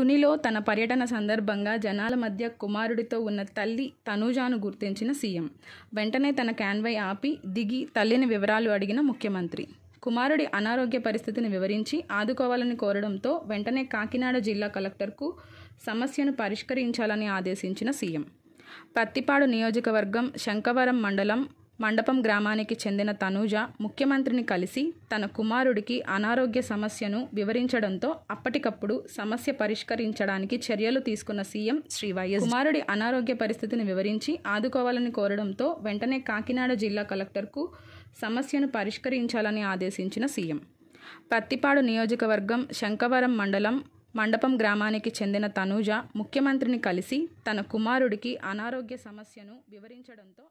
తునిలో తన పర్యటన సందర్భంగా జనాల మధ్య కుమారుడితో ఉన్న తల్లి తనూజాను గుర్తించిన సీఎం వెంటనే తన క్యాన్వై ఆపి దిగి తల్లిని వివరాలు అడిగిన ముఖ్యమంత్రి కుమారుడి అనారోగ్య పరిస్థితిని వివరించి ఆదుకోవాలని కోరడంతో వెంటనే కాకినాడ జిల్లా కలెక్టర్కు సమస్యను పరిష్కరించాలని ఆదేశించిన సీఎం పత్తిపాడు నియోజకవర్గం శంకవరం మండలం మండపం గ్రామానికి చెందిన తనూజ ముఖ్యమంత్రిని కలిసి తన కుమారుడికి అనారోగ్య సమస్యను వివరించడంతో అప్పటికప్పుడు సమస్య పరిష్కరించడానికి చర్యలు తీసుకున్న సీఎం శ్రీ వైఎస్ కుమారుడి అనారోగ్య పరిస్థితిని వివరించి ఆదుకోవాలని కోరడంతో వెంటనే కాకినాడ జిల్లా కలెక్టర్కు సమస్యను పరిష్కరించాలని ఆదేశించిన సీఎం పత్తిపాడు నియోజకవర్గం శంకవరం మండలం మండపం గ్రామానికి చెందిన తనూజ ముఖ్యమంత్రిని కలిసి తన కుమారుడికి అనారోగ్య సమస్యను వివరించడంతో